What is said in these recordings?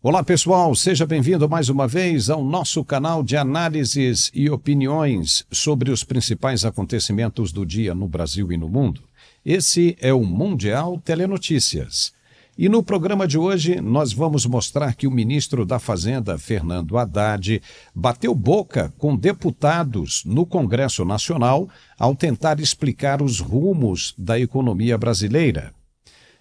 Olá pessoal, seja bem-vindo mais uma vez ao nosso canal de análises e opiniões sobre os principais acontecimentos do dia no Brasil e no mundo. Esse é o Mundial Telenotícias. E no programa de hoje, nós vamos mostrar que o ministro da Fazenda, Fernando Haddad, bateu boca com deputados no Congresso Nacional ao tentar explicar os rumos da economia brasileira.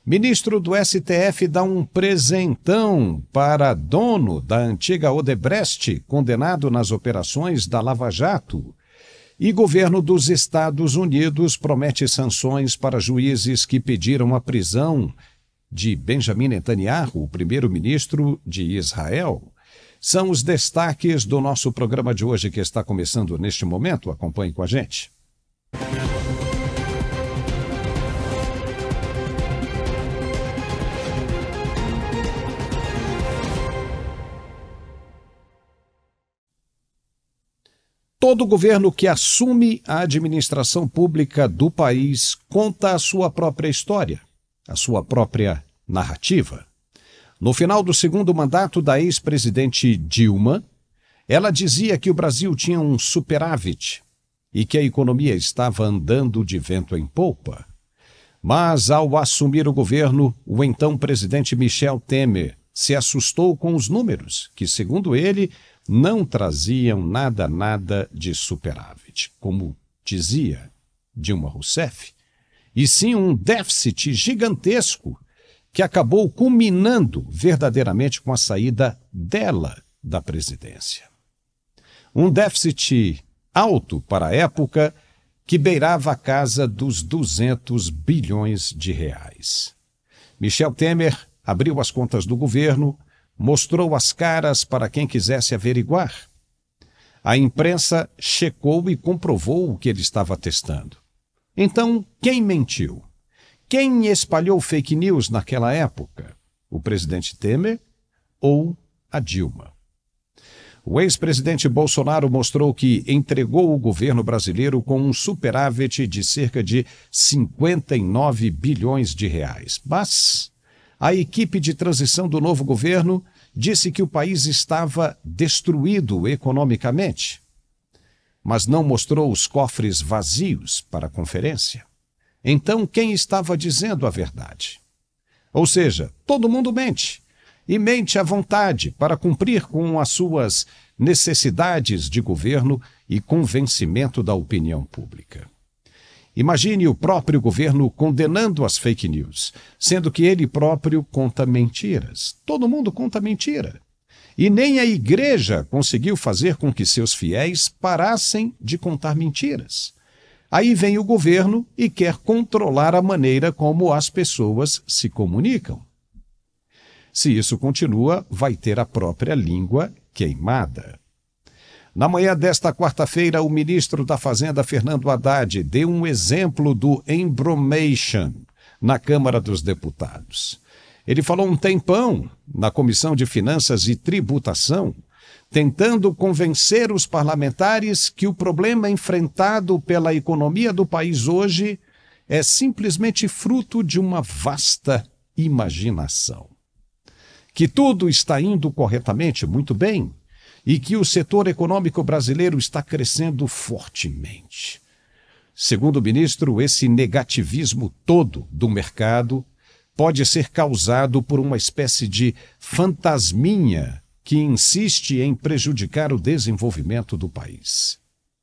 Ministro do STF dá um presentão para dono da antiga Odebrecht, condenado nas operações da Lava Jato. E governo dos Estados Unidos promete sanções para juízes que pediram a prisão de Benjamin Netanyahu, o primeiro-ministro de Israel. São os destaques do nosso programa de hoje que está começando neste momento. Acompanhe com a gente. Todo governo que assume a administração pública do país conta a sua própria história, a sua própria narrativa. No final do segundo mandato da ex-presidente Dilma, ela dizia que o Brasil tinha um superávit e que a economia estava andando de vento em polpa. Mas, ao assumir o governo, o então presidente Michel Temer se assustou com os números, que, segundo ele, não traziam nada nada de superávit, como dizia Dilma Rousseff, e sim um déficit gigantesco que acabou culminando verdadeiramente com a saída dela da presidência. Um déficit alto para a época que beirava a casa dos 200 bilhões de reais. Michel Temer abriu as contas do governo mostrou as caras para quem quisesse averiguar. A imprensa checou e comprovou o que ele estava testando Então, quem mentiu? Quem espalhou fake news naquela época? O presidente Temer ou a Dilma? O ex-presidente Bolsonaro mostrou que entregou o governo brasileiro com um superávit de cerca de 59 bilhões de reais. Mas a equipe de transição do novo governo disse que o país estava destruído economicamente, mas não mostrou os cofres vazios para a conferência. Então, quem estava dizendo a verdade? Ou seja, todo mundo mente. E mente à vontade para cumprir com as suas necessidades de governo e convencimento da opinião pública. Imagine o próprio governo condenando as fake news, sendo que ele próprio conta mentiras. Todo mundo conta mentira. E nem a igreja conseguiu fazer com que seus fiéis parassem de contar mentiras. Aí vem o governo e quer controlar a maneira como as pessoas se comunicam. Se isso continua, vai ter a própria língua queimada. Na manhã desta quarta-feira, o ministro da Fazenda, Fernando Haddad, deu um exemplo do embromation na Câmara dos Deputados. Ele falou um tempão na Comissão de Finanças e Tributação, tentando convencer os parlamentares que o problema enfrentado pela economia do país hoje é simplesmente fruto de uma vasta imaginação. Que tudo está indo corretamente, muito bem, e que o setor econômico brasileiro está crescendo fortemente. Segundo o ministro, esse negativismo todo do mercado pode ser causado por uma espécie de fantasminha que insiste em prejudicar o desenvolvimento do país.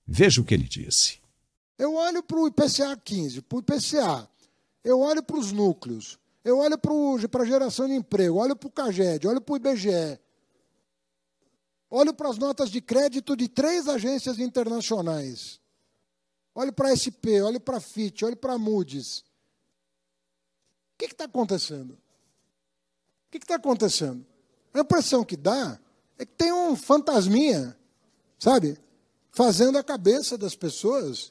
Veja o que ele disse. Eu olho para o IPCA 15, para o IPCA, eu olho para os núcleos, eu olho para a geração de emprego, olho para o CAGED, olho para o IBGE, Olho para as notas de crédito de três agências internacionais. Olho para a SP, olho para a FIT, olho para a Moody's. O que está acontecendo? O que está acontecendo? A impressão que dá é que tem um fantasminha, sabe? Fazendo a cabeça das pessoas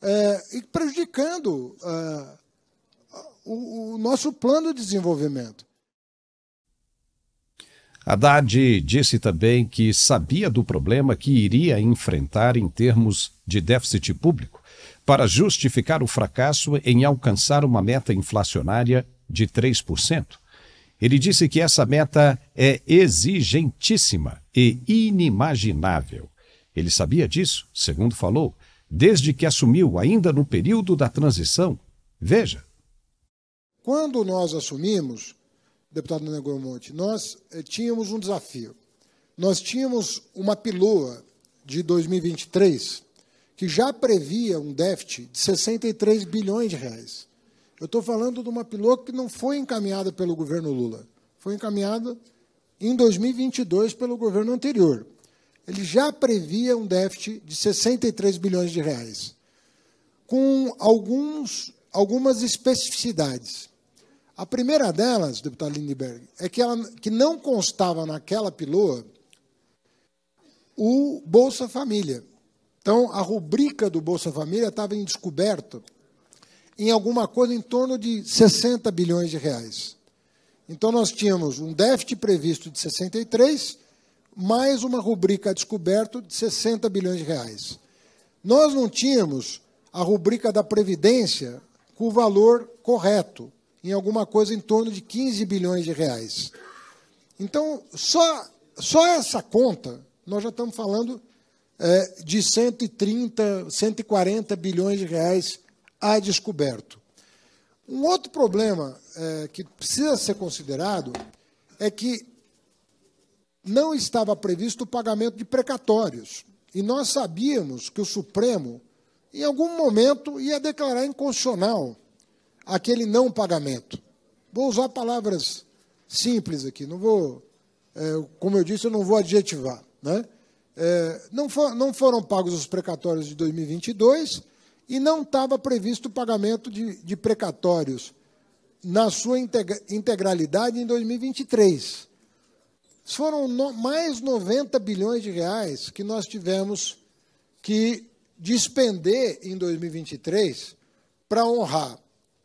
é, e prejudicando é, o, o nosso plano de desenvolvimento. Haddad disse também que sabia do problema que iria enfrentar em termos de déficit público para justificar o fracasso em alcançar uma meta inflacionária de 3%. Ele disse que essa meta é exigentíssima e inimaginável. Ele sabia disso, segundo falou, desde que assumiu, ainda no período da transição. Veja. Quando nós assumimos, deputado Nana Monte, nós eh, tínhamos um desafio. Nós tínhamos uma pílula de 2023 que já previa um déficit de 63 bilhões de reais. Eu estou falando de uma pílula que não foi encaminhada pelo governo Lula, foi encaminhada em 2022 pelo governo anterior. Ele já previa um déficit de 63 bilhões de reais, com alguns, algumas especificidades. A primeira delas, deputado Lindbergh, é que, ela, que não constava naquela piloa o Bolsa Família. Então, a rubrica do Bolsa Família estava em descoberto em alguma coisa em torno de 60 bilhões de reais. Então, nós tínhamos um déficit previsto de 63, mais uma rubrica descoberto de 60 bilhões de reais. Nós não tínhamos a rubrica da Previdência com o valor correto, em alguma coisa em torno de 15 bilhões de reais. Então, só, só essa conta, nós já estamos falando é, de 130, 140 bilhões de reais a descoberto. Um outro problema é, que precisa ser considerado é que não estava previsto o pagamento de precatórios. E nós sabíamos que o Supremo, em algum momento, ia declarar inconstitucional aquele não pagamento. Vou usar palavras simples aqui, não vou, é, como eu disse, eu não vou adjetivar. Né? É, não, for, não foram pagos os precatórios de 2022 e não estava previsto o pagamento de, de precatórios na sua integra, integralidade em 2023. Foram no, mais 90 bilhões de reais que nós tivemos que despender em 2023 para honrar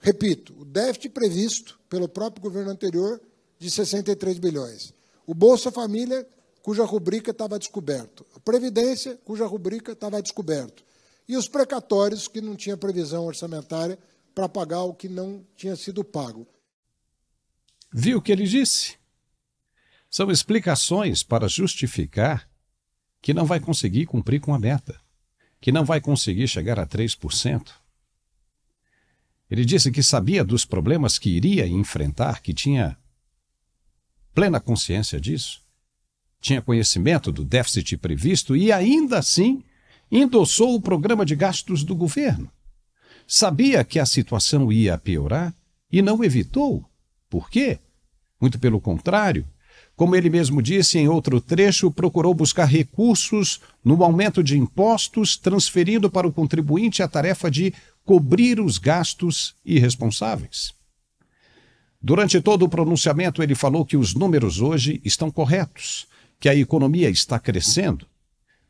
Repito, o déficit previsto pelo próprio governo anterior de 63 bilhões. O Bolsa Família, cuja rubrica estava descoberto. A Previdência, cuja rubrica estava descoberto. E os precatórios, que não tinha previsão orçamentária para pagar o que não tinha sido pago. Viu o que ele disse? São explicações para justificar que não vai conseguir cumprir com a meta, que não vai conseguir chegar a 3%. Ele disse que sabia dos problemas que iria enfrentar, que tinha plena consciência disso, tinha conhecimento do déficit previsto e, ainda assim, endossou o programa de gastos do governo. Sabia que a situação ia piorar e não evitou. Por quê? Muito pelo contrário. Como ele mesmo disse em outro trecho, procurou buscar recursos no aumento de impostos, transferindo para o contribuinte a tarefa de cobrir os gastos irresponsáveis. Durante todo o pronunciamento, ele falou que os números hoje estão corretos, que a economia está crescendo,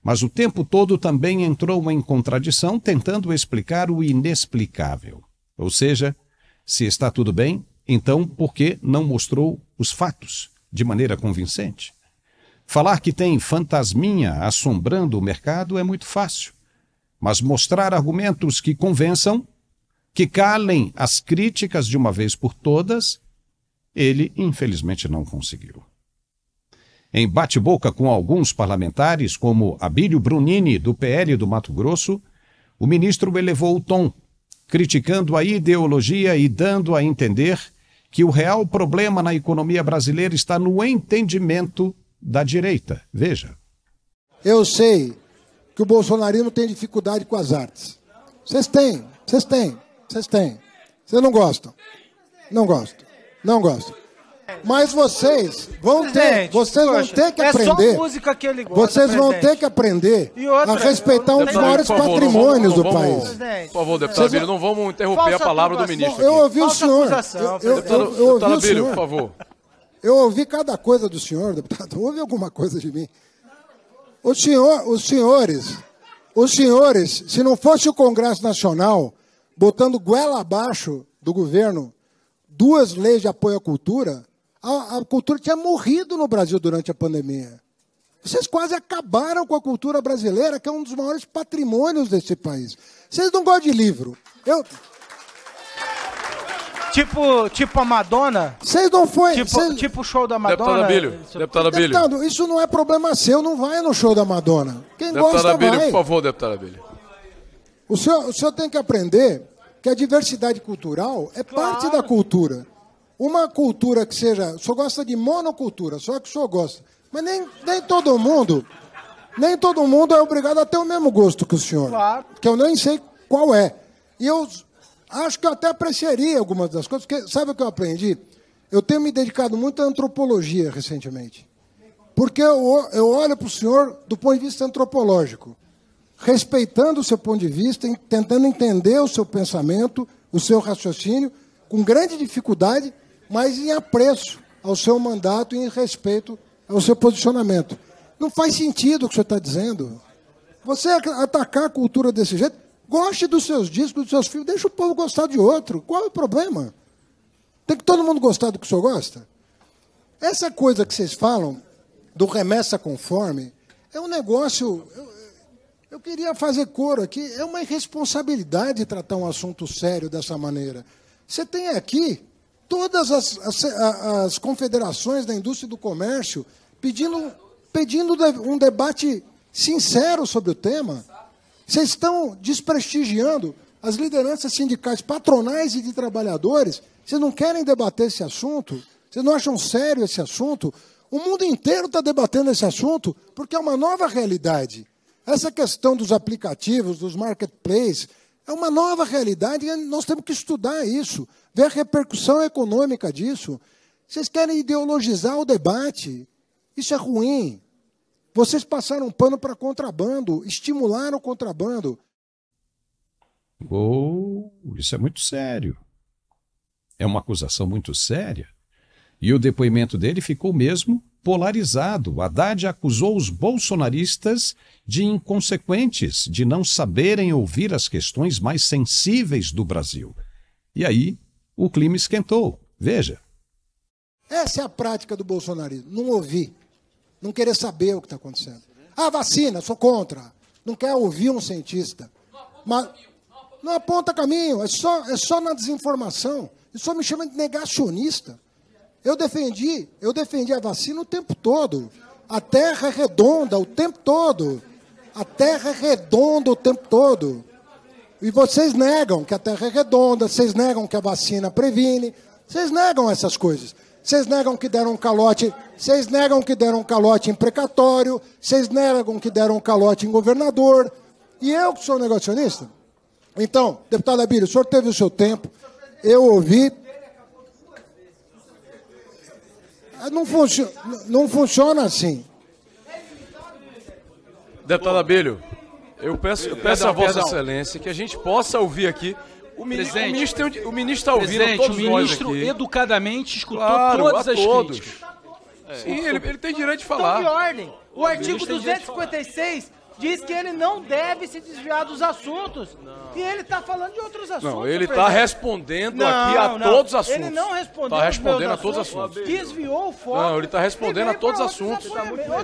mas o tempo todo também entrou em contradição tentando explicar o inexplicável. Ou seja, se está tudo bem, então por que não mostrou os fatos de maneira convincente? Falar que tem fantasminha assombrando o mercado é muito fácil mas mostrar argumentos que convençam, que calem as críticas de uma vez por todas, ele infelizmente não conseguiu. Em bate-boca com alguns parlamentares, como Abílio Brunini, do PL do Mato Grosso, o ministro elevou o tom, criticando a ideologia e dando a entender que o real problema na economia brasileira está no entendimento da direita. Veja. Eu sei que o bolsonarismo tem dificuldade com as artes. Vocês têm, vocês têm, vocês têm. Vocês não gostam. Não gostam. Não gostam. Mas vocês vão ter, vocês vão ter que aprender. É só música que ele gosta, vocês vão ter que aprender a respeitar um dos maiores patrimônios do país. Por favor, deputado Bilho, não vamos interromper a palavra do ministro. Eu ouvi o senhor. Deputado Bilho, por favor. Eu ouvi cada coisa do senhor, deputado. Houve alguma coisa de mim. Os, senhor, os senhores, os senhores, se não fosse o Congresso Nacional botando goela abaixo do governo duas leis de apoio à cultura, a, a cultura tinha morrido no Brasil durante a pandemia. Vocês quase acabaram com a cultura brasileira, que é um dos maiores patrimônios desse país. Vocês não gostam de livro. Eu, Tipo, tipo a Madonna? Vocês não foi. Tipo, cês... tipo o show da Madonna? Deputado Abílio. Tipo, deputado Abílio. Deputado, isso não é problema seu, não vai no show da Madonna. Quem deputado gosta Abílio, vai. por favor, deputado Abílio. O senhor, o senhor tem que aprender que a diversidade cultural é claro. parte da cultura. Uma cultura que seja. O senhor gosta de monocultura, só que o senhor gosta. Mas nem, nem todo mundo. Nem todo mundo é obrigado a ter o mesmo gosto que o senhor. Claro. Que eu nem sei qual é. E eu Acho que eu até apreciaria algumas das coisas, porque sabe o que eu aprendi? Eu tenho me dedicado muito à antropologia recentemente. Porque eu, eu olho para o senhor do ponto de vista antropológico, respeitando o seu ponto de vista, tentando entender o seu pensamento, o seu raciocínio, com grande dificuldade, mas em apreço ao seu mandato e em respeito ao seu posicionamento. Não faz sentido o que o senhor está dizendo. Você é atacar a cultura desse jeito, Goste dos seus discos, dos seus filmes, deixa o povo gostar de outro. Qual é o problema? Tem que todo mundo gostar do que o senhor gosta? Essa coisa que vocês falam do remessa conforme é um negócio. Eu, eu queria fazer coro aqui. É uma irresponsabilidade tratar um assunto sério dessa maneira. Você tem aqui todas as, as, as confederações da indústria do comércio pedindo, pedindo um debate sincero sobre o tema. Vocês estão desprestigiando as lideranças sindicais patronais e de trabalhadores. Vocês não querem debater esse assunto? Vocês não acham sério esse assunto? O mundo inteiro está debatendo esse assunto porque é uma nova realidade. Essa questão dos aplicativos, dos marketplaces, é uma nova realidade e nós temos que estudar isso, ver a repercussão econômica disso. Vocês querem ideologizar o debate. Isso é ruim. Vocês passaram pano para contrabando, estimularam o contrabando. Oh, isso é muito sério. É uma acusação muito séria. E o depoimento dele ficou mesmo polarizado. Haddad acusou os bolsonaristas de inconsequentes, de não saberem ouvir as questões mais sensíveis do Brasil. E aí o clima esquentou. Veja. Essa é a prática do bolsonarismo, não ouvir. Não querer saber o que está acontecendo. Ah, vacina, sou contra. Não quer ouvir um cientista. Mas não aponta caminho, é só, é só na desinformação. Isso só me chama de negacionista. Eu defendi, eu defendi a vacina o tempo todo. A terra é redonda o tempo todo. A terra é redonda o tempo todo. E vocês negam que a terra é redonda, vocês negam que a vacina previne, vocês negam essas coisas. Vocês negam que deram um calote, vocês negam que deram um calote em precatório, vocês negam que deram um calote em governador. E eu que sou negacionista? Então, deputado Abílio, o senhor teve o seu tempo, eu ouvi. Ah, não, funcio... não funciona assim. Deputado Abílio, eu peço, eu peço a Vossa Excelência que a gente possa ouvir aqui o ministro, o ministro, tem, o ministro ouvindo todos o ministro tá educadamente escutou claro, todas as todos. críticas. Sim, ele, ele, tem direito de falar. de então, ordem. O, o artigo 256 diz que ele não deve se desviar dos assuntos. Não. E ele está falando de outros assuntos. Não, ele está respondendo não, aqui a não. todos os assuntos. Ele não respondeu. Está respondendo a todos os assuntos. Desviou o foco. Não, ele está respondendo a todos os assuntos. Tá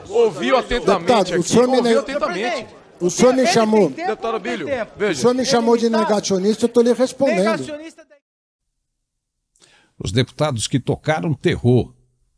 Ouviu atentamente o aqui. Ouviu atentamente. O senhor me chamou. veja. O senhor me chamou de tá- negacionista, eu estou lhe respondendo. Os deputados que tocaram terror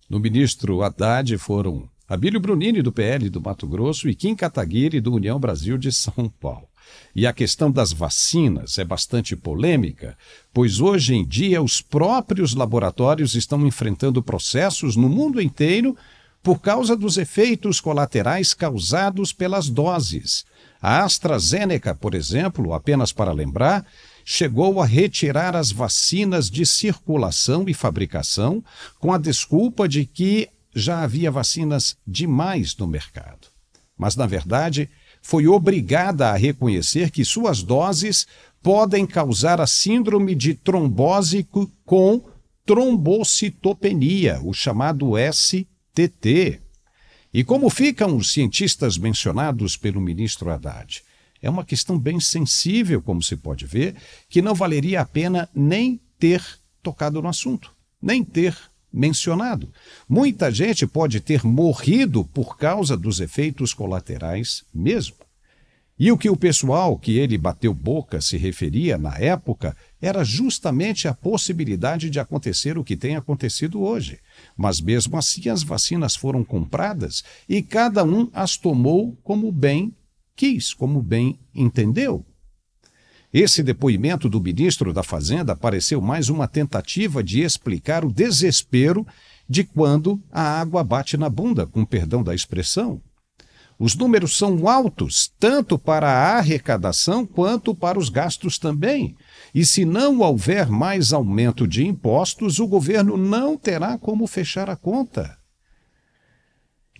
no ministro Haddad foram Abílio Brunini, do PL do Mato Grosso, e Kim Kataguiri, do União Brasil de São Paulo. E a questão das vacinas é bastante polêmica, pois hoje em dia os próprios laboratórios estão enfrentando processos no mundo inteiro por causa dos efeitos colaterais causados pelas doses. A AstraZeneca, por exemplo, apenas para lembrar, chegou a retirar as vacinas de circulação e fabricação com a desculpa de que já havia vacinas demais no mercado. Mas, na verdade, foi obrigada a reconhecer que suas doses podem causar a síndrome de trombose com trombocitopenia, o chamado STT. E como ficam os cientistas mencionados pelo ministro Haddad? É uma questão bem sensível, como se pode ver, que não valeria a pena nem ter tocado no assunto, nem ter mencionado. Muita gente pode ter morrido por causa dos efeitos colaterais mesmo. E o que o pessoal que ele bateu boca se referia na época era justamente a possibilidade de acontecer o que tem acontecido hoje. Mas mesmo assim, as vacinas foram compradas e cada um as tomou como bem quis, como bem entendeu. Esse depoimento do ministro da Fazenda pareceu mais uma tentativa de explicar o desespero de quando a água bate na bunda, com perdão da expressão. Os números são altos, tanto para a arrecadação quanto para os gastos também. E se não houver mais aumento de impostos, o governo não terá como fechar a conta.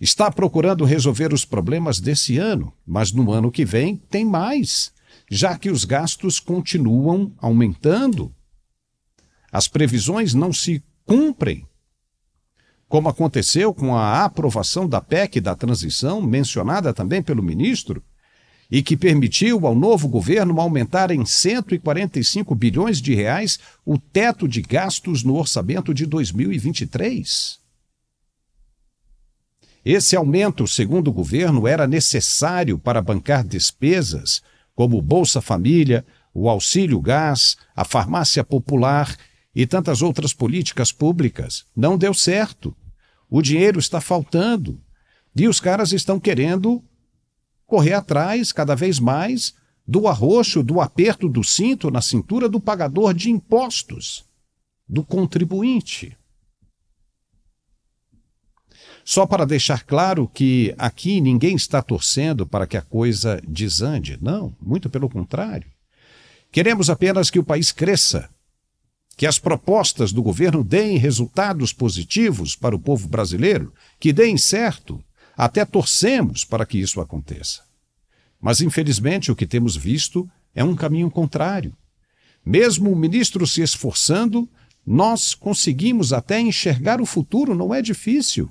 Está procurando resolver os problemas desse ano, mas no ano que vem tem mais, já que os gastos continuam aumentando. As previsões não se cumprem como aconteceu com a aprovação da PEC da transição, mencionada também pelo ministro, e que permitiu ao novo governo aumentar em 145 bilhões de reais o teto de gastos no orçamento de 2023. Esse aumento, segundo o governo, era necessário para bancar despesas como Bolsa Família, o Auxílio Gás, a Farmácia Popular e tantas outras políticas públicas. Não deu certo. O dinheiro está faltando. E os caras estão querendo correr atrás cada vez mais do arroxo, do aperto do cinto na cintura do pagador de impostos, do contribuinte. Só para deixar claro que aqui ninguém está torcendo para que a coisa desande, não, muito pelo contrário. Queremos apenas que o país cresça, que as propostas do governo deem resultados positivos para o povo brasileiro, que deem certo. Até torcemos para que isso aconteça. Mas, infelizmente, o que temos visto é um caminho contrário. Mesmo o ministro se esforçando, nós conseguimos até enxergar o futuro, não é difícil.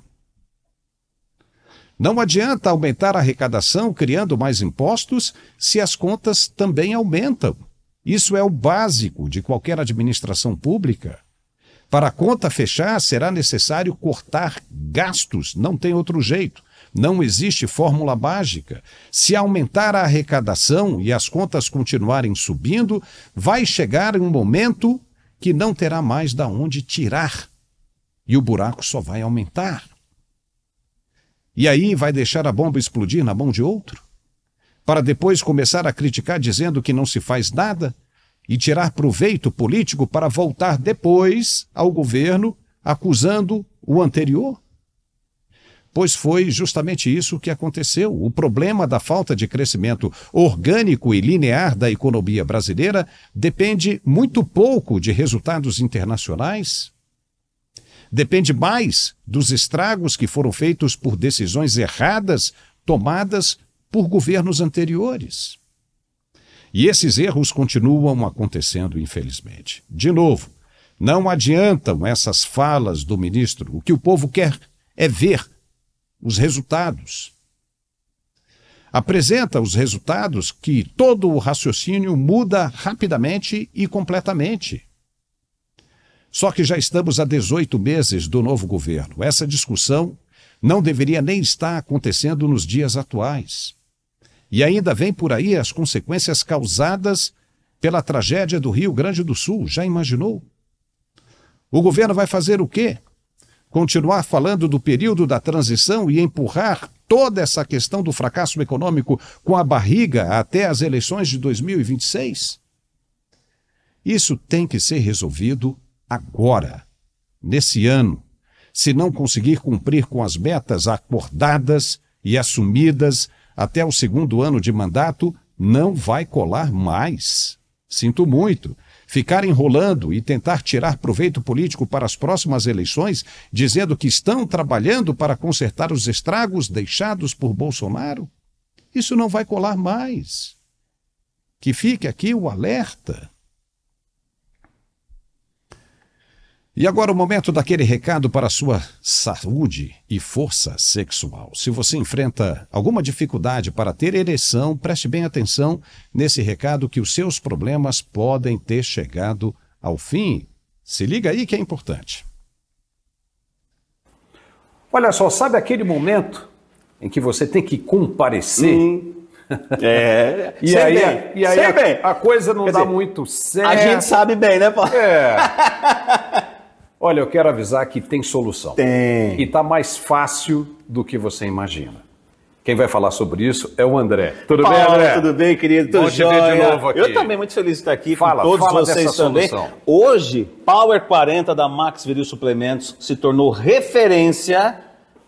Não adianta aumentar a arrecadação criando mais impostos se as contas também aumentam. Isso é o básico de qualquer administração pública. Para a conta fechar, será necessário cortar gastos, não tem outro jeito. Não existe fórmula mágica. Se aumentar a arrecadação e as contas continuarem subindo, vai chegar um momento que não terá mais da onde tirar. E o buraco só vai aumentar. E aí vai deixar a bomba explodir na mão de outro? para depois começar a criticar dizendo que não se faz nada e tirar proveito político para voltar depois ao governo acusando o anterior? Pois foi justamente isso que aconteceu. O problema da falta de crescimento orgânico e linear da economia brasileira depende muito pouco de resultados internacionais. Depende mais dos estragos que foram feitos por decisões erradas tomadas por governos anteriores. E esses erros continuam acontecendo, infelizmente. De novo, não adiantam essas falas do ministro. O que o povo quer é ver os resultados. Apresenta os resultados que todo o raciocínio muda rapidamente e completamente. Só que já estamos a 18 meses do novo governo. Essa discussão não deveria nem estar acontecendo nos dias atuais. E ainda vem por aí as consequências causadas pela tragédia do Rio Grande do Sul. Já imaginou? O governo vai fazer o quê? Continuar falando do período da transição e empurrar toda essa questão do fracasso econômico com a barriga até as eleições de 2026? Isso tem que ser resolvido agora, nesse ano. Se não conseguir cumprir com as metas acordadas e assumidas até o segundo ano de mandato não vai colar mais. Sinto muito. Ficar enrolando e tentar tirar proveito político para as próximas eleições, dizendo que estão trabalhando para consertar os estragos deixados por Bolsonaro? Isso não vai colar mais. Que fique aqui o alerta. E agora o momento daquele recado para sua saúde e força sexual. Se você enfrenta alguma dificuldade para ter ereção, preste bem atenção nesse recado que os seus problemas podem ter chegado ao fim. Se liga aí que é importante. Olha só, sabe aquele momento em que você tem que comparecer? Hum. É. E aí, bem, e aí a, a, coisa não Quer dá dizer, muito certo. A gente sabe bem, né, Paulo? É. Olha, eu quero avisar que tem solução. Tem. E está mais fácil do que você imagina. Quem vai falar sobre isso é o André. Tudo Paulo, bem, André? Tudo bem, querido? Tudo Bom de novo aqui. Eu também muito feliz de estar aqui fala, com todos fala vocês também. Solução. Hoje, Power 40 da Max Viril Suplementos se tornou referência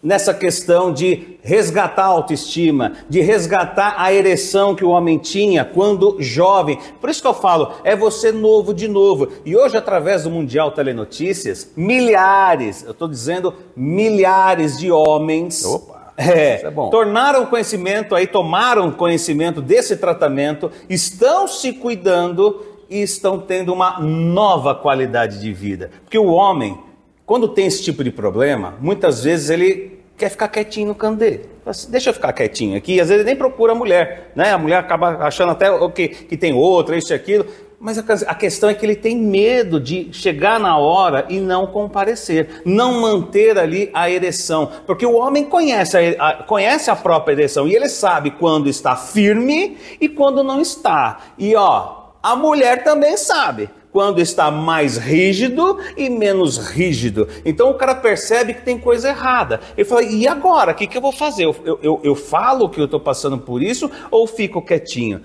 nessa questão de resgatar a autoestima, de resgatar a ereção que o homem tinha quando jovem. Por isso que eu falo, é você novo de novo. E hoje, através do Mundial Telenotícias, milhares, eu estou dizendo milhares de homens. Opa. É, é tornaram conhecimento aí, tomaram conhecimento desse tratamento, estão se cuidando e estão tendo uma nova qualidade de vida. Porque o homem, quando tem esse tipo de problema, muitas vezes ele quer ficar quietinho no canto dele. Assim, Deixa eu ficar quietinho aqui. Às vezes nem procura a mulher, né? A mulher acaba achando até que, que tem outra, isso e aquilo. Mas a questão é que ele tem medo de chegar na hora e não comparecer, não manter ali a ereção. Porque o homem conhece a, a, conhece a própria ereção e ele sabe quando está firme e quando não está. E ó, a mulher também sabe quando está mais rígido e menos rígido. Então o cara percebe que tem coisa errada. Ele fala: e agora? O que, que eu vou fazer? Eu, eu, eu falo que eu estou passando por isso ou fico quietinho?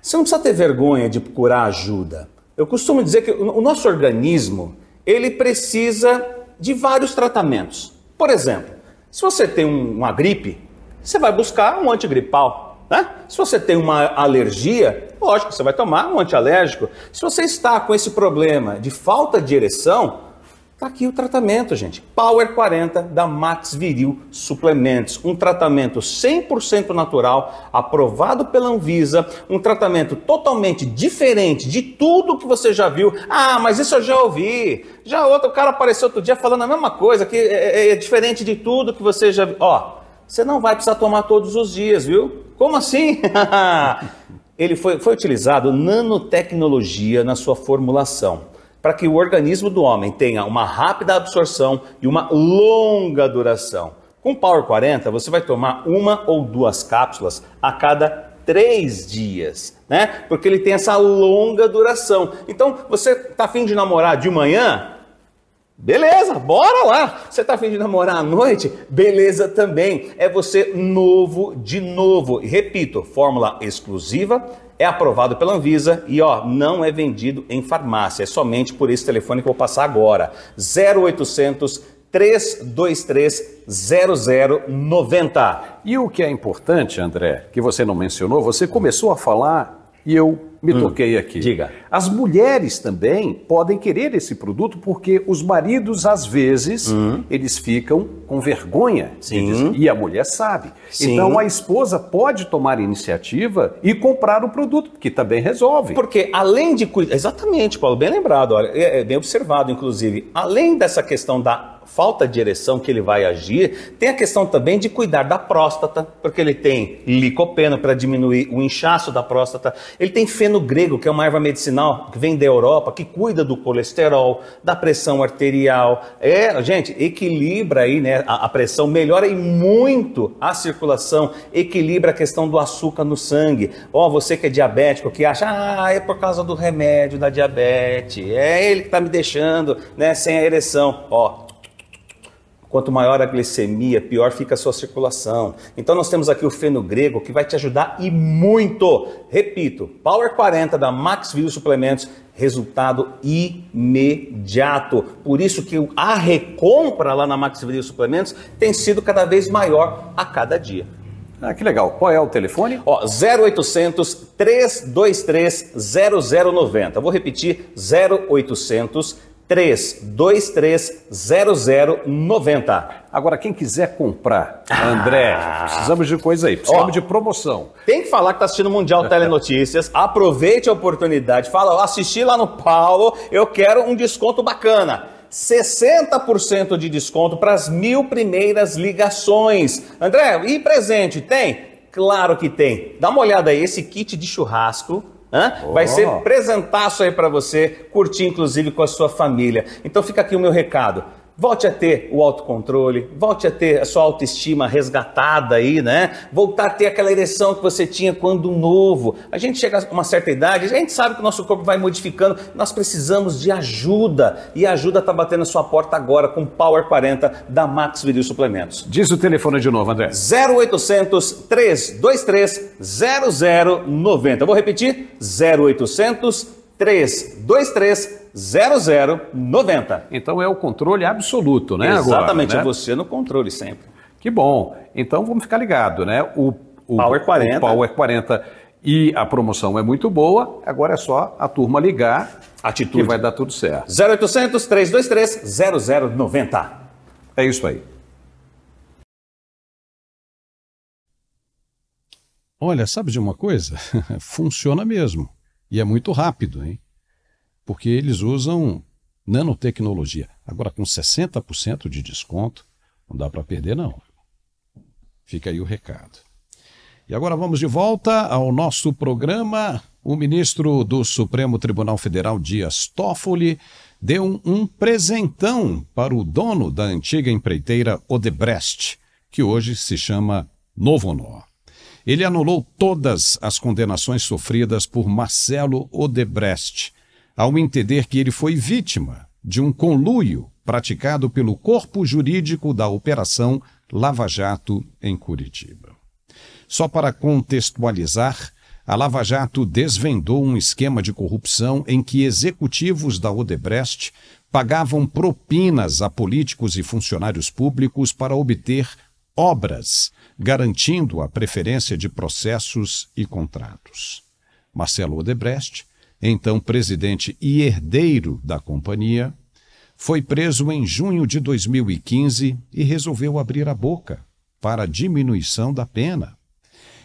Você não precisa ter vergonha de procurar ajuda. Eu costumo dizer que o nosso organismo ele precisa de vários tratamentos. Por exemplo, se você tem uma gripe, você vai buscar um antigripal. Né? Se você tem uma alergia, lógico, você vai tomar um antialérgico. Se você está com esse problema de falta de ereção, está aqui o tratamento, gente. Power 40 da Max Viril Suplementos. Um tratamento 100% natural, aprovado pela Anvisa. Um tratamento totalmente diferente de tudo que você já viu. Ah, mas isso eu já ouvi. Já outro cara apareceu outro dia falando a mesma coisa, que é, é, é diferente de tudo que você já viu. Ó, você não vai precisar tomar todos os dias, viu? Como assim? Ele foi, foi utilizado nanotecnologia na sua formulação, para que o organismo do homem tenha uma rápida absorção e uma longa duração. Com Power 40, você vai tomar uma ou duas cápsulas a cada três dias, né? Porque ele tem essa longa duração. Então, você tá afim de namorar de manhã? Beleza, bora lá. Você tá afim de namorar à noite? Beleza também. É você novo de novo. Repito, fórmula exclusiva, é aprovado pela Anvisa e ó, não é vendido em farmácia. É somente por esse telefone que eu vou passar agora. 0800 323 0090. E o que é importante, André, que você não mencionou, você começou a falar e eu me hum. toquei aqui. Diga. As mulheres também podem querer esse produto porque os maridos, às vezes, hum. eles ficam com vergonha. Sim. e a mulher sabe. Sim. Então a esposa pode tomar iniciativa e comprar o produto, que também resolve. Porque além de. Exatamente, Paulo, bem lembrado, olha, é, é bem observado, inclusive. Além dessa questão da falta de ereção que ele vai agir. Tem a questão também de cuidar da próstata, porque ele tem licopeno para diminuir o inchaço da próstata. Ele tem feno grego, que é uma erva medicinal que vem da Europa, que cuida do colesterol, da pressão arterial. É, gente, equilibra aí, né, a, a pressão, melhora e muito a circulação, equilibra a questão do açúcar no sangue. Ó, você que é diabético, que acha, ah, é por causa do remédio da diabetes, é ele que está me deixando, né, sem a ereção. Ó, Quanto maior a glicemia, pior fica a sua circulação. Então nós temos aqui o feno grego que vai te ajudar e muito. Repito, Power 40 da Maxville Suplementos, resultado imediato. Por isso que a recompra lá na Maxville Suplementos tem sido cada vez maior a cada dia. Ah, que legal. Qual é o telefone? Ó, 0800 323 0090. Vou repetir, 0800 32230090. Agora, quem quiser comprar, André, ah. precisamos de coisa aí, precisamos Ó, de promoção. Tem que falar que está assistindo o Mundial Telenotícias, aproveite a oportunidade, fala, assisti lá no Paulo, eu quero um desconto bacana. 60% de desconto para as mil primeiras ligações. André, e presente, tem? Claro que tem. Dá uma olhada aí, esse kit de churrasco Oh. Vai ser presentaço aí para você curtir, inclusive com a sua família. Então fica aqui o meu recado. Volte a ter o autocontrole, volte a ter a sua autoestima resgatada aí, né? Voltar a ter aquela ereção que você tinha quando novo. A gente chega a uma certa idade, a gente sabe que o nosso corpo vai modificando, nós precisamos de ajuda. E a ajuda está batendo a sua porta agora com o Power 40 da Max Video Suplementos. Diz o telefone de novo, André. 0800 323 0090. vou repetir, 0800 323 0090. 330090. Então é o controle absoluto, né? Exatamente, agora, né? é você no controle sempre. Que bom. Então vamos ficar ligado, né? O, o Power 40. O Power 40 e a promoção é muito boa. Agora é só a turma ligar. Atitude. Que vai dar tudo certo. 0800 323 0090. É isso aí. Olha, sabe de uma coisa? Funciona mesmo. E é muito rápido, hein? Porque eles usam nanotecnologia. Agora, com 60% de desconto, não dá para perder, não. Fica aí o recado. E agora vamos de volta ao nosso programa. O ministro do Supremo Tribunal Federal, Dias Toffoli, deu um, presentão para o dono da antiga empreiteira Odebrecht, que hoje se chama Novo Honor. Ele anulou todas as condenações sofridas por Marcelo Odebrecht, ao entender que ele foi vítima de um conluio praticado pelo corpo jurídico da Operação Lava Jato em Curitiba. Só para contextualizar, a Lava Jato desvendou um esquema de corrupção em que executivos da Odebrecht pagavam propinas a políticos e funcionários públicos para obter obras garantindo a preferência de processos e contratos. Marcelo Odebrecht, então presidente e herdeiro da companhia, foi preso em junho de 2015 e resolveu abrir a boca para a diminuição da pena.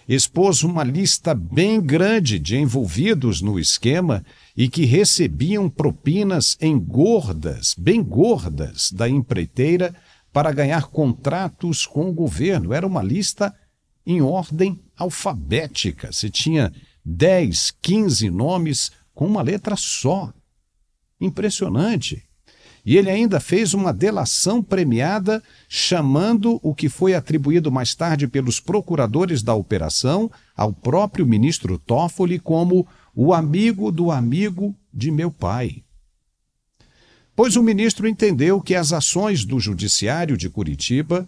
Expôs uma lista bem grande de envolvidos no esquema e que recebiam propinas engordas, bem gordas, da empreiteira para ganhar contratos com o governo. Era uma lista em ordem alfabética. Você tinha 10, 15 nomes com uma letra só. Impressionante. E ele ainda fez uma delação premiada, chamando o que foi atribuído mais tarde pelos procuradores da operação ao próprio ministro Toffoli como o amigo do amigo de meu pai pois o ministro entendeu que as ações do Judiciário de Curitiba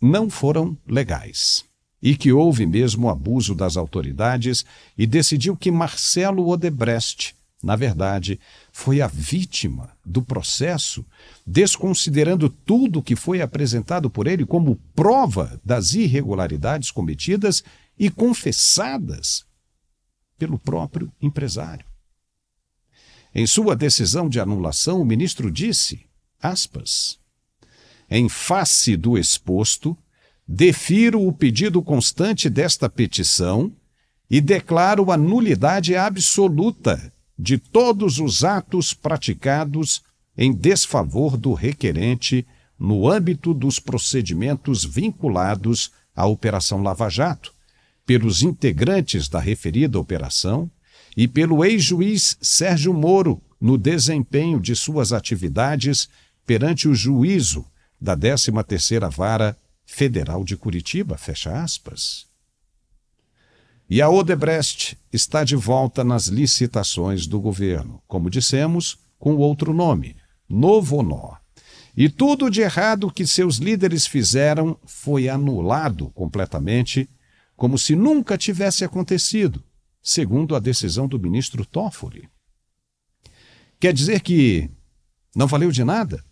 não foram legais e que houve mesmo abuso das autoridades e decidiu que Marcelo Odebrecht, na verdade, foi a vítima do processo, desconsiderando tudo que foi apresentado por ele como prova das irregularidades cometidas e confessadas pelo próprio empresário. Em sua decisão de anulação, o ministro disse, aspas, em face do exposto, defiro o pedido constante desta petição e declaro a nulidade absoluta de todos os atos praticados em desfavor do requerente no âmbito dos procedimentos vinculados à Operação Lava Jato, pelos integrantes da referida operação, e pelo ex-juiz Sérgio Moro no desempenho de suas atividades perante o juízo da 13ª Vara Federal de Curitiba, fecha aspas. E a Odebrecht está de volta nas licitações do governo, como dissemos, com outro nome, Novo Nó. E tudo de errado que seus líderes fizeram foi anulado completamente, como se nunca tivesse acontecido, segundo a decisão do ministro Toffoli. Quer dizer que não valeu de nada?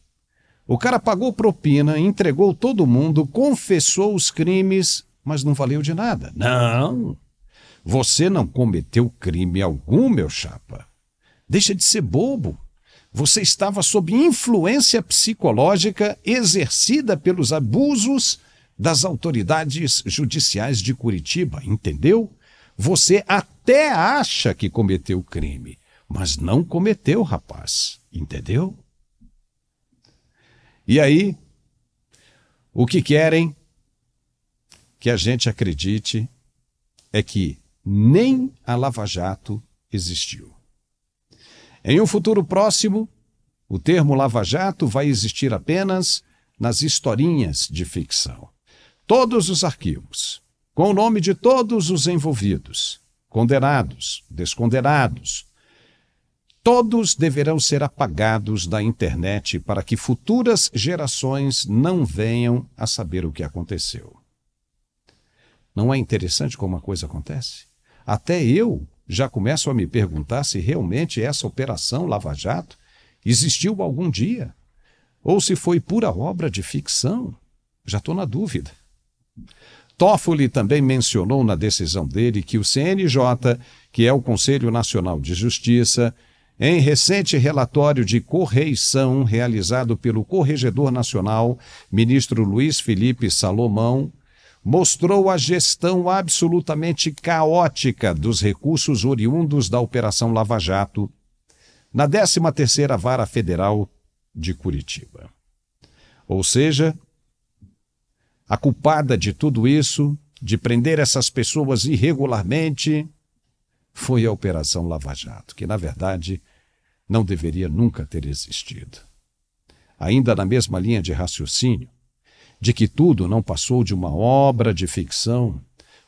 O cara pagou propina, entregou todo mundo, confessou os crimes, mas não valeu de nada. Não! Você não cometeu crime algum, meu chapa. Deixa de ser bobo. Você estava sob influência psicológica exercida pelos abusos das autoridades judiciais de Curitiba, entendeu? Você até acha que cometeu o crime, mas não cometeu, rapaz. Entendeu? E aí, o que querem que a gente acredite é que nem a Lava Jato existiu. Em um futuro próximo, o termo Lava Jato vai existir apenas nas historinhas de ficção. Todos os arquivos, com o nome de todos os envolvidos, condenados, descondenados, todos deverão ser apagados da internet para que futuras gerações não venham a saber o que aconteceu. Não é interessante como a coisa acontece? Até eu já começo a me perguntar se realmente essa operação Lava Jato existiu algum dia ou se foi pura obra de ficção. Já estou na dúvida. Toffoli também mencionou na decisão dele que o CNJ, que é o Conselho Nacional de Justiça, em recente relatório de correição realizado pelo Corregedor Nacional, ministro Luiz Felipe Salomão, mostrou a gestão absolutamente caótica dos recursos oriundos da Operação Lava Jato na 13ª Vara Federal de Curitiba. Ou seja, a culpada de tudo isso, de prender essas pessoas irregularmente, foi a Operação Lava Jato, que, na verdade, não deveria nunca ter existido. Ainda na mesma linha de raciocínio, de que tudo não passou de uma obra de ficção,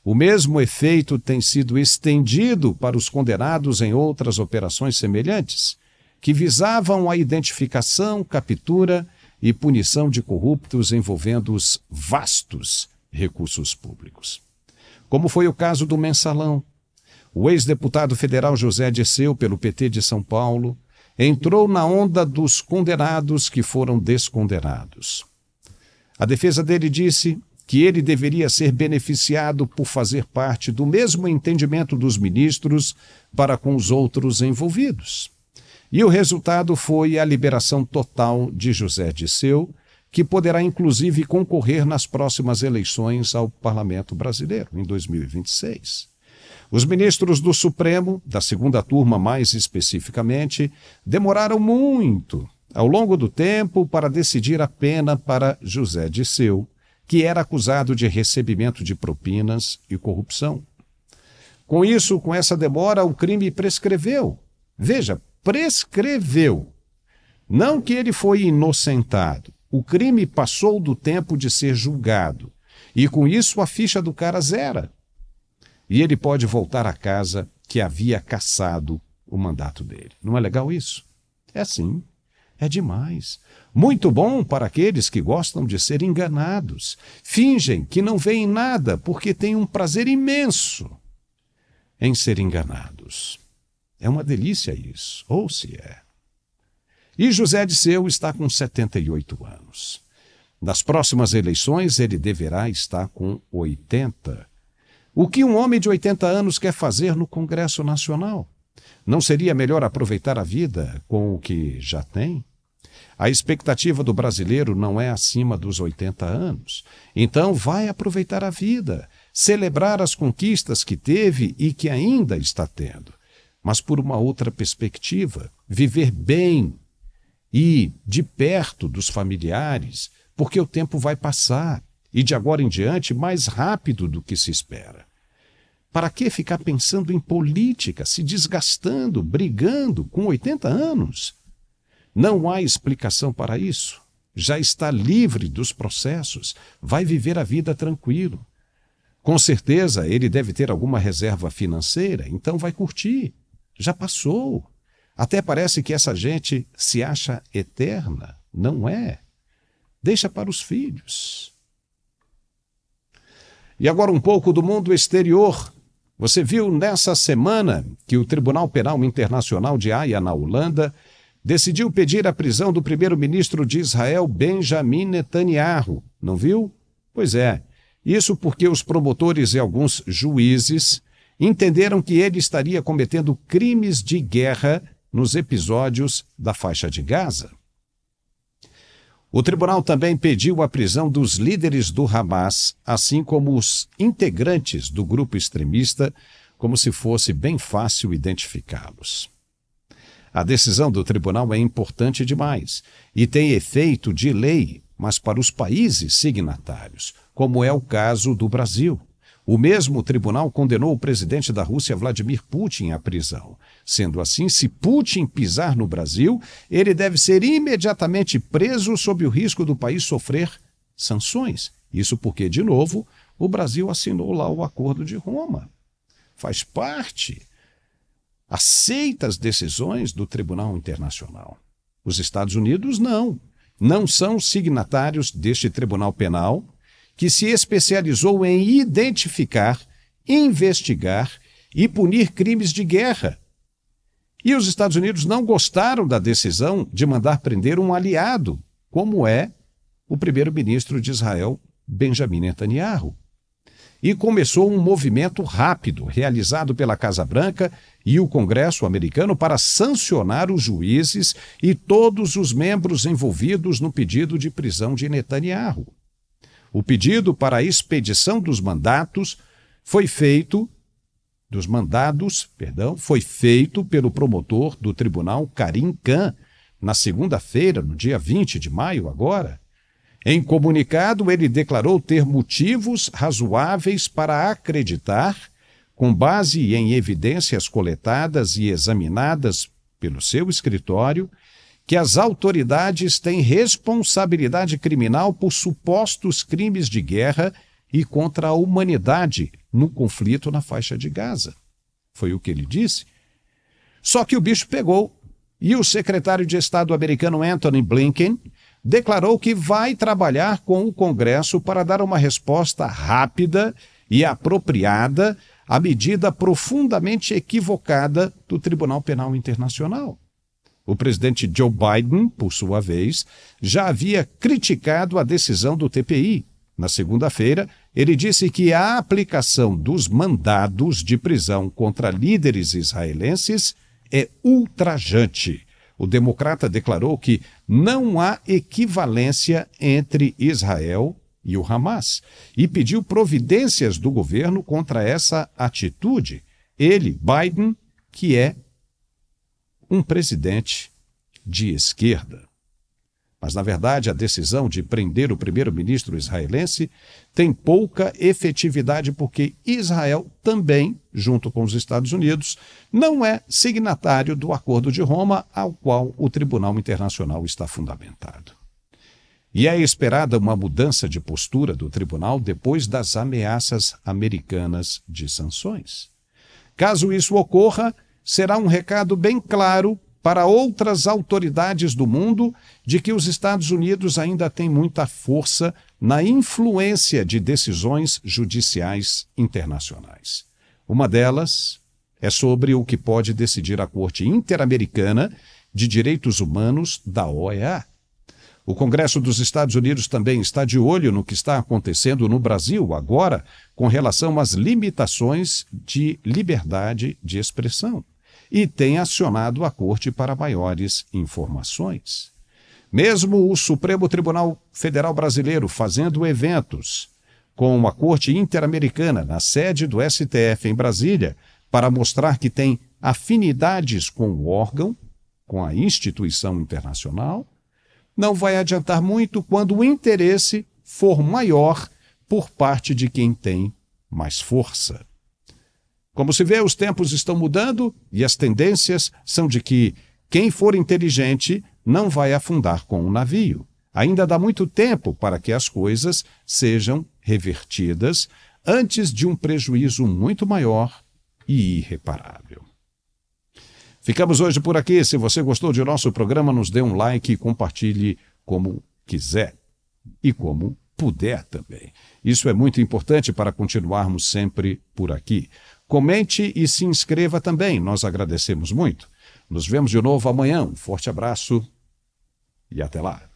o mesmo efeito tem sido estendido para os condenados em outras operações semelhantes, que visavam a identificação, captura e punição de corruptos envolvendo os vastos recursos públicos. Como foi o caso do mensalão. O ex-deputado federal José Disseu, pelo PT de São Paulo, entrou na onda dos condenados que foram descondenados. A defesa dele disse que ele deveria ser beneficiado por fazer parte do mesmo entendimento dos ministros para com os outros envolvidos. E o resultado foi a liberação total de José Disseu, que poderá inclusive concorrer nas próximas eleições ao Parlamento Brasileiro, em 2026. Os ministros do Supremo, da segunda turma mais especificamente, demoraram muito ao longo do tempo para decidir a pena para José Disseu, que era acusado de recebimento de propinas e corrupção. Com isso, com essa demora, o crime prescreveu. Veja, prescreveu. Não que ele foi inocentado. O crime passou do tempo de ser julgado. E com isso a ficha do cara zera. E ele pode voltar à casa que havia caçado o mandato dele. Não é legal isso? É sim. É demais. Muito bom para aqueles que gostam de ser enganados. Fingem que não veem nada porque têm um prazer imenso em ser enganados. É uma delícia isso, ou se é. E José de Seu está com 78 anos. Nas próximas eleições, ele deverá estar com 80. O que um homem de 80 anos quer fazer no Congresso Nacional? Não seria melhor aproveitar a vida com o que já tem? A expectativa do brasileiro não é acima dos 80 anos. Então, vai aproveitar a vida, celebrar as conquistas que teve e que ainda está tendo mas por uma outra perspectiva, viver bem e de perto dos familiares, porque o tempo vai passar e de agora em diante mais rápido do que se espera. Para que ficar pensando em política, se desgastando, brigando com 80 anos? Não há explicação para isso. Já está livre dos processos, vai viver a vida tranquilo. Com certeza ele deve ter alguma reserva financeira, então vai curtir. Já passou. Até parece que essa gente se acha eterna. Não é. Deixa para os filhos. E agora um pouco do mundo exterior. Você viu nessa semana que o Tribunal Penal Internacional de Haia, na Holanda, decidiu pedir a prisão do primeiro-ministro de Israel, Benjamin Netanyahu. Não viu? Pois é. Isso porque os promotores e alguns juízes entenderam que ele estaria cometendo crimes de guerra nos episódios da faixa de Gaza. O tribunal também pediu a prisão dos líderes do Hamas, assim como os integrantes do grupo extremista, como se fosse bem fácil identificá-los. A decisão do tribunal é importante demais e tem efeito de lei, mas para os países signatários, como é o caso do Brasil. O mesmo tribunal condenou o presidente da Rússia, Vladimir Putin, à prisão. Sendo assim, se Putin pisar no Brasil, ele deve ser imediatamente preso sob o risco do país sofrer sanções. Isso porque, de novo, o Brasil assinou lá o Acordo de Roma. Faz parte. Aceita as decisões do Tribunal Internacional. Os Estados Unidos não. Não são signatários deste Tribunal Penal que se especializou em identificar, investigar e punir crimes de guerra. E os Estados Unidos não gostaram da decisão de mandar prender um aliado, como é o primeiro-ministro de Israel, Benjamin Netanyahu. E começou um movimento rápido, realizado pela Casa Branca e o Congresso americano, para sancionar os juízes e todos os membros envolvidos no pedido de prisão de Netanyahu. O pedido para a expedição dos mandatos foi feito dos mandados, perdão, foi feito pelo promotor do tribunal Karim Khan na segunda-feira, no dia 20 de maio agora. Em comunicado, ele declarou ter motivos razoáveis para acreditar, com base em evidências coletadas e examinadas pelo seu escritório, que as autoridades têm responsabilidade criminal por supostos crimes de guerra e contra a humanidade no conflito na faixa de Gaza. Foi o que ele disse. Só que o bicho pegou e o secretário de Estado americano Anthony Blinken declarou que vai trabalhar com o Congresso para dar uma resposta rápida e apropriada à medida profundamente equivocada do Tribunal Penal Internacional. O presidente Joe Biden, por sua vez, já havia criticado a decisão do TPI. Na segunda-feira, ele disse que a aplicação dos mandados de prisão contra líderes israelenses é ultrajante. O democrata declarou que não há equivalência entre Israel e o Hamas e pediu providências do governo contra essa atitude. Ele, Biden, que é um presidente de esquerda. Mas, na verdade, a decisão de prender o primeiro-ministro israelense tem pouca efetividade porque Israel também, junto com os Estados Unidos, não é signatário do Acordo de Roma, ao qual o Tribunal Internacional está fundamentado. E é esperada uma mudança de postura do tribunal depois das ameaças americanas de sanções. Caso isso ocorra, será um recado bem claro para outras autoridades do mundo de que os Estados Unidos ainda têm muita força na influência de decisões judiciais internacionais. Uma delas é sobre o que pode decidir a Corte Interamericana de Direitos Humanos da OEA. O Congresso dos Estados Unidos também está de olho no que está acontecendo no Brasil agora com relação às limitações de liberdade de expressão e tem acionado a Corte para maiores informações. Mesmo o Supremo Tribunal Federal Brasileiro fazendo eventos com a Corte Interamericana na sede do STF em Brasília para mostrar que tem afinidades com o órgão, com a instituição internacional, não vai adiantar muito quando o interesse for maior por parte de quem tem mais força. Como se vê, os tempos estão mudando e as tendências são de que quem for inteligente não vai afundar com o um navio. Ainda dá muito tempo para que as coisas sejam revertidas antes de um prejuízo muito maior e irreparável. Ficamos hoje por aqui. Se você gostou de nosso programa, nos dê um like e compartilhe como quiser e como puder também. Isso é muito importante para continuarmos sempre por aqui. Comente e se inscreva também, nós agradecemos muito. Nos vemos de novo amanhã. Um forte abraço e até lá.